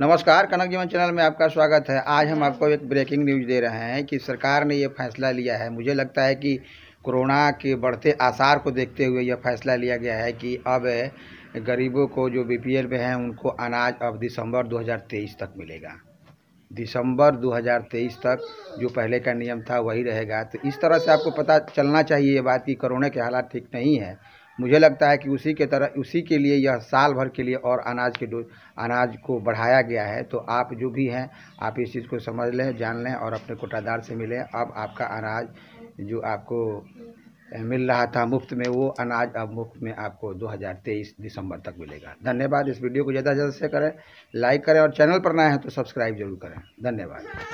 नमस्कार कनक जीवन चैनल में आपका स्वागत है आज हम आपको एक ब्रेकिंग न्यूज़ दे रहे हैं कि सरकार ने यह फैसला लिया है मुझे लगता है कि कोरोना के बढ़ते आसार को देखते हुए यह फैसला लिया गया है कि अब गरीबों को जो बीपीएल में हैं उनको अनाज अब दिसंबर 2023 तक मिलेगा दिसंबर 2023 तक जो पहले का नियम था वही रहेगा तो इस तरह से आपको पता चलना चाहिए ये बात कि कोरोना के हालात ठीक नहीं है मुझे लगता है कि उसी के तरह उसी के लिए यह साल भर के लिए और अनाज के अनाज को बढ़ाया गया है तो आप जो भी हैं आप इस चीज़ को समझ लें जान लें और अपने कोटादार से मिलें अब आपका अनाज जो आपको मिल रहा था मुफ्त में वो अनाज अब मुफ्त में आपको 2023 दिसंबर तक मिलेगा धन्यवाद इस वीडियो को ज़्यादा से ज़्यादा करें लाइक करें और चैनल पर नए हैं तो सब्सक्राइब जरूर करें धन्यवाद